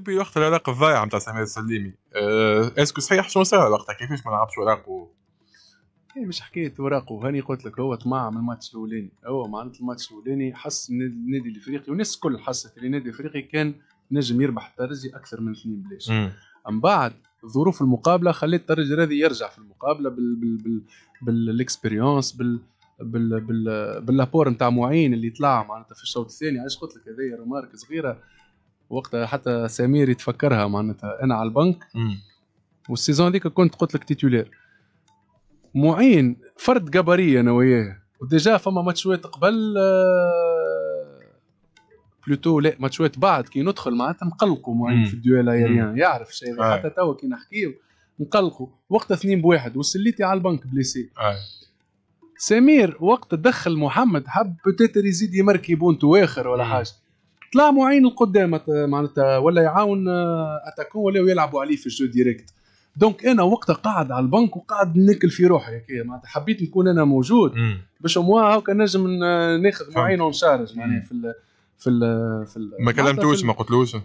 تبي وقت العراق الضايع نتاع سمير السليمي أه اسكو صحيح شنو صار وقتها كيفاش ما لعبش وراق مش حكايه وراقو هاني قلت لك هو طمع من الماتش الاولاني هو معناتها الماتش الاولاني حس النادي الافريقي والناس الكل حست اللي النادي الافريقي كان نجم يربح الترجي اكثر من اثنين بلاش من بعد ظروف المقابله خلت الترجي هذا يرجع في المقابله بال بال بال بالاكسبيريونس بال بال بال باللابور نتاع معين اللي طلع معناتها في الشوط الثاني علاش قلت لك هذايا رمارك صغيره وقتها حتى سمير يتفكرها معناتها انا على البنك والسيزون هذيك كنت قلت لك تيتولير معين فرد جبري انا وياه وديجا فما ماتشوات قبل بلوتو آه، لا ماتشوات بعد كي ندخل معناتها نقلقوا معين في الديوال ايريان يعرف شيء آه. حتى توا كي نحكيو نقلقوا وقتها اثنين بواحد وسليتي على البنك بليسي آه. سمير وقت دخل محمد حب بتاتر يزيد يمركي بونتو اخر ولا حاجه طلع معين القدام معناتها ولا يعاون آه، اتاكون ولا يلعبوا عليه في الجو ديريكت دونك انا وقتها قاعد على البنك وقاعد ناكل في روحي هكايا معناتها حبيت نكون انا موجود باش موا هاكا نجم ناخذ معين ونشارج معناها في الـ في الـ في الـ ما كلمتوش ما قلتلوش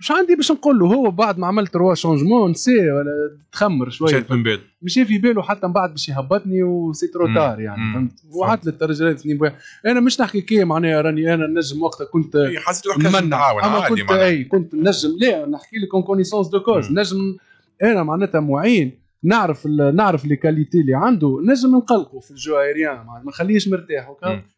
مش عندي باش نقول له هو بعد ما عملت روا شونجمون نسى ولا تخمر شويه مشيت من باله مشي في باله حتى من بعد باش يهبطني وسي تار يعني فهمت وعدت الرجلات اثنين انا مش نحكي كي معناها راني انا نجم وقتها كنت حسيت روحك نجم نعاون عادي كنت اي كنت نجم لا نحكي لك كونيسونس دو كوز نجم انا معناتها معين نعرف نعرف لي كاليتي اللي عنده نجم نقلقه في الجو ما نخليهش مرتاح وكا